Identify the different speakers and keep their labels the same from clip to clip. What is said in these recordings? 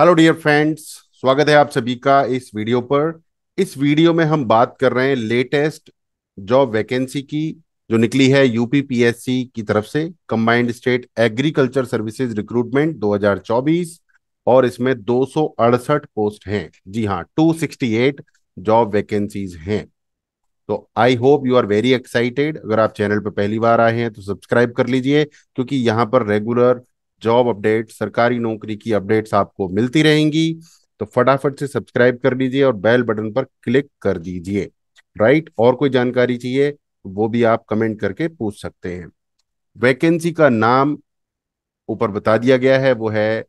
Speaker 1: hello dear friends स्वागत है आप सभी का इस वीडियो पर इस वीडियो में हम बात कर रहे हैं लेटेस्ट जॉब वैकेंसी की जो निकली है यूपीपीएससी की तरफ से combined state agriculture services recruitment 2024 और इसमें दो पोस्ट हैं जी हाँ 268 जॉब वैकेंसीज हैं तो I hope you are very excited अगर आप चैनल पर पहली बार आए हैं तो सब्सक्राइब कर लीजिए क्योंकि यहाँ पर रेगुलर जॉब अपडेट सरकारी नौकरी की अपडेट्स आपको मिलती रहेंगी तो फटाफट से सब्सक्राइब कर लीजिए और बेल बटन पर क्लिक कर दीजिए राइट और कोई जानकारी चाहिए वो भी आप कमेंट करके पूछ सकते हैं वैकेंसी का नाम ऊपर बता दिया गया है वो है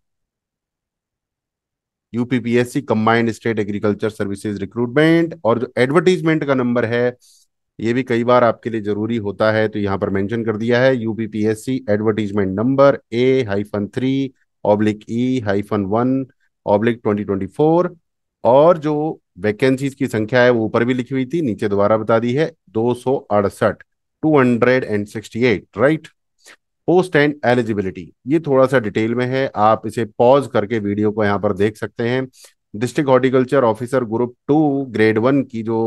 Speaker 1: UPPSC combined state agriculture services recruitment और जो एडवर्टीजमेंट का नंबर है ये भी कई बार आपके लिए जरूरी होता है तो यहाँ पर मेंशन कर दिया है UPPSC advertisement number A hyphen three oblique E hyphen one oblique twenty twenty four और जो वैकेंसीज की संख्या है वो ऊपर भी लिखी हुई थी नीचे दोबारा बता दी है दो सौ अड़सठ two hundred and sixty eight right post and eligibility ये थोड़ा सा डिटेल में है आप इसे पॉज करके वीडियो को यहाँ पर देख सकते हैं district horticulture officer group two grade one की जो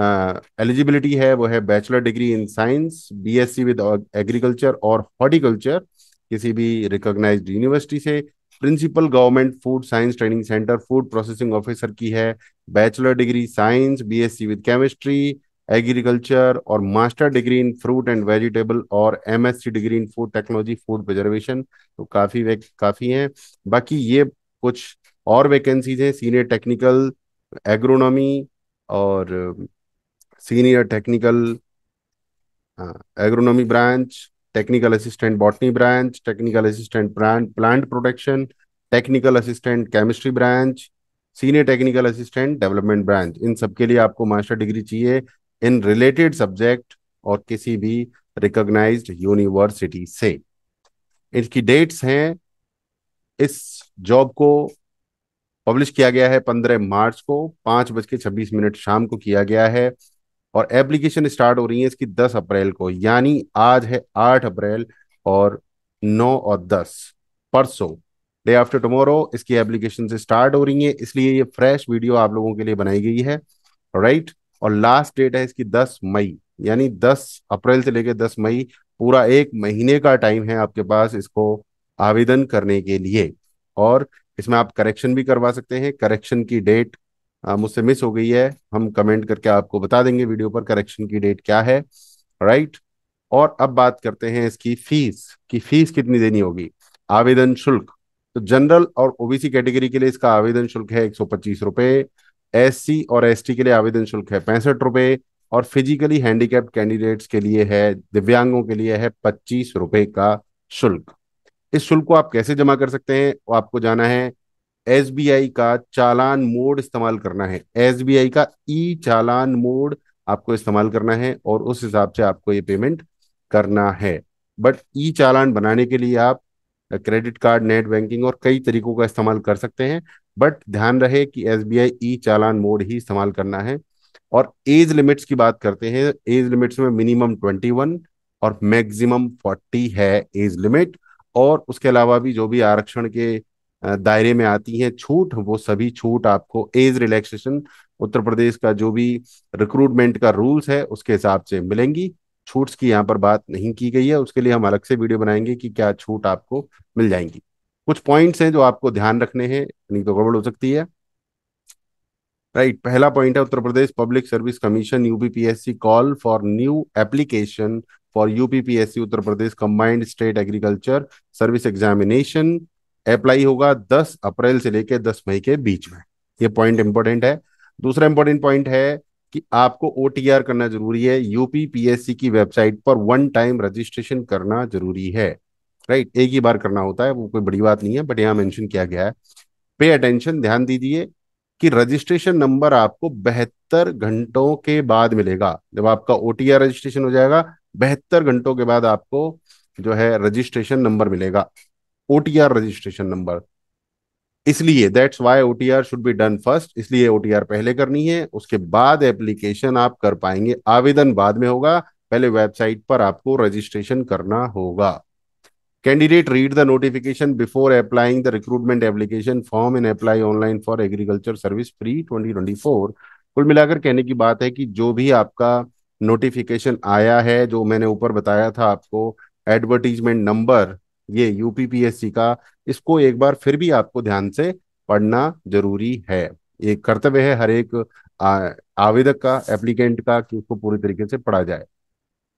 Speaker 1: एलिजिबिलिटी uh, है वो है bachelor degree in science BSc with agriculture और हॉर्टिकल्चर किसी भी रिकॉग्नाइज यूनिवर्सिटी से principal government food science training centre food processing officer की है bachelor degree science BSc with chemistry agriculture और master degree in fruit and vegetable और MSc degree in food technology food preservation तो काफ़ी वे काफ़ी हैं बाकी ये कुछ और वैकेंसीज हैं सीनियर टेक्निकल एग्रोनॉमी और senior technical agronomy branch technical assistant botany branch technical assistant brand plant protection technical assistant chemistry branch senior technical assistant development branch इन सब के लिए आपको मास्टर डिग्री चाहिए इन रिलेटेड सब्जेक्ट और किसी भी रिकोगनाइज यूनिवर्सिटी से इनकी डेट्स हैं इस जॉब को पब्लिश किया गया है पंद्रह मार्च को पाँच बज के छब्बीस मिनट शाम को किया गया है और एप्लीकेशन स्टार्ट हो रही है इसकी दस अप्रैल को यानी आज है आठ अप्रैल और नौ और दस परसों डे आफ्टर टमोरो इसकी एप्लीकेशन से स्टार्ट हो रही है इसलिए ये फ्रेश वीडियो आप लोगों के लिए बनाई गई है राइट और लास्ट डेट है इसकी दस मई यानी दस अप्रैल से लेकर दस मई पूरा एक महीने का टाइम है आपके पास इसको आवेदन करने के लिए और इसमें आप करेक्शन भी करवा सकते हैं करेक्शन की डेट मुझसे मिस हो गई है हम कमेंट करके आपको बता देंगे वीडियो पर करेक्शन की डेट क्या है राइट और अब बात करते हैं इसकी फीस की फीस कितनी देनी होगी आवेदन शुल्क तो जनरल और ओबीसी कैटेगरी के लिए इसका आवेदन शुल्क है एक सौ पच्चीस रुपए एस और एस के लिए आवेदन शुल्क है पैंसठ रुपए और फिजिकली हैंडीकैप कैंडिडेट्स के लिए है दिव्यांगों के लिए है पच्चीस रुपए का शुल्क इस शुल्क को आप कैसे जमा कर सकते हैं वो आपको जाना है एस का चालान मोड इस्तेमाल करना है एस का ई चालान मोड आपको इस्तेमाल करना है और उस हिसाब से आपको ये पेमेंट करना है बट ई चालान बनाने के लिए आप क्रेडिट कार्ड नेट बैंकिंग और कई तरीकों का इस्तेमाल कर सकते हैं बट ध्यान रहे कि एस ई चालान मोड ही इस्तेमाल करना है और एज लिमिट्स की बात करते हैं एज लिमिट्स में मिनिमम ट्वेंटी वन और मैक्सिमम फोर्टी है एज लिमिट और उसके अलावा भी जो भी आरक्षण के दायरे में आती हैं छूट वो सभी छूट आपको एज रिलैक्सेशन उत्तर प्रदेश का जो भी रिक्रूटमेंट का रूल्स है उसके हिसाब से मिलेंगी छूट्स की यहाँ पर बात नहीं की गई है उसके लिए हम अलग से वीडियो बनाएंगे कि क्या छूट आपको मिल जाएंगी कुछ पॉइंट्स हैं जो आपको ध्यान रखने हैं नहीं तो गड़बड़ हो सकती है राइट पहला पॉइंट है Uttar Pradesh public service commission UPPSC call for new application for UPPSC Uttar Pradesh combined state agriculture service examination apply होगा 10 अप्रैल से लेकर 10 मई के बीच में ये पॉइंट इंपॉर्टेंट है दूसरा इंपॉर्टेंट पॉइंट है कि आपको ओ करना जरूरी है यूपी पीएससी की वेबसाइट पर वन टाइम रजिस्ट्रेशन करना जरूरी है राइट एक ही बार करना होता है वो कोई बड़ी बात नहीं है बट यहाँ मेंशन किया गया है पे अटेंशन ध्यान दीजिए कि रजिस्ट्रेशन नंबर आपको बहत्तर घंटों के बाद मिलेगा जब आपका ओ रजिस्ट्रेशन हो जाएगा बहत्तर घंटों के बाद आपको जो है रजिस्ट्रेशन नंबर मिलेगा ओटीआर रजिस्ट्रेशन नंबर इसलिए that's why OTR should be done first इसलिए ओटीआर पहले करनी है उसके बाद एप्लीकेशन आप कर पाएंगे आवेदन बाद में होगा पहले वेबसाइट पर आपको रजिस्ट्रेशन करना होगा candidate read the notification before applying the recruitment application form in apply online for agriculture service free 2024 कुल मिलाकर कहने की बात है कि जो भी आपका नोटिफिकेशन आया है जो मैंने ऊपर बताया था आपको एडवर्टीजमेंट नंबर ये यूपीपीएससी का इसको एक बार फिर भी आपको ध्यान से पढ़ना जरूरी है ये कर्तव्य है हर एक आवेदक का एप्लीकेंट का कि उसको पूरी तरीके से पढ़ा जाए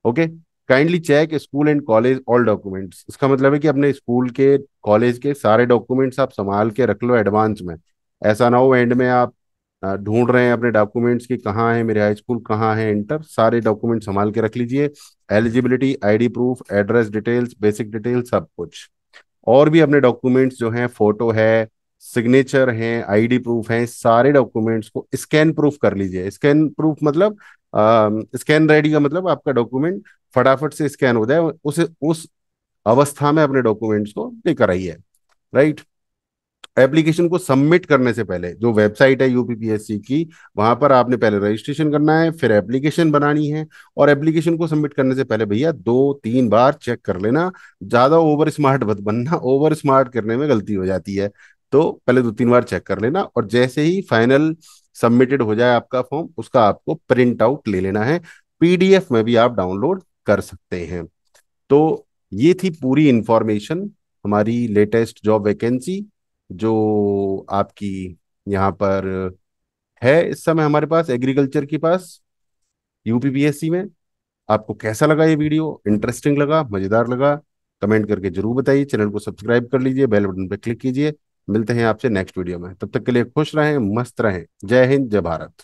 Speaker 1: okay kindly check school and college all documents इसका मतलब है कि अपने स्कूल के कॉलेज के सारे डॉक्यूमेंट्स आप संभाल के रख लो एडवांस में ऐसा ना हो एंड में आप ढूंढ रहे हैं अपने डॉक्यूमेंट्स की कहाँ है मेरे हाई स्कूल कहाँ है इंटर सारे डॉक्यूमेंट संभाल के रख लीजिए eligibility ID proof address details basic details सब कुछ और भी अपने डॉक्यूमेंट्स जो हैं फोटो है सिग्नेचर है आईडी प्रूफ है सारे डॉक्यूमेंट्स को स्कैन प्रूफ कर लीजिए स्कैन प्रूफ मतलब स्कैन रेडी का मतलब आपका डॉक्यूमेंट फटाफट से स्कैन हो जाए उसे उस अवस्था में अपने डॉक्यूमेंट्स को लेकर आइए राइट एप्लीकेशन को सबमिट करने से पहले जो वेबसाइट है यूपीपीएससी की वहां पर आपने पहले रजिस्ट्रेशन करना है फिर एप्लीकेशन बनानी है और एप्लीकेशन को सबमिट करने से पहले भैया दो तीन बार चेक कर लेना ज्यादा ओवर स्मार्ट मत बनना ओवर स्मार्ट करने में गलती हो जाती है तो पहले दो तीन बार चेक कर लेना और जैसे ही फाइनल सबमिटेड हो जाए आपका फॉर्म उसका आपको प्रिंट आउट ले लेना है पीडीएफ में भी आप डाउनलोड कर सकते हैं तो ये थी पूरी इंफॉर्मेशन हमारी लेटेस्ट जॉब वैकेंसी जो आपकी यहाँ पर है इस समय हमारे पास एग्रीकल्चर के पास यूपीपीएससी में आपको कैसा लगा ये वीडियो इंटरेस्टिंग लगा मज़ेदार लगा कमेंट करके जरूर बताइए चैनल को सब्सक्राइब कर लीजिए बेल बटन पर क्लिक कीजिए मिलते हैं आपसे नेक्स्ट वीडियो में तब तक के लिए खुश रहें मस्त रहें जय हिंद जय भारत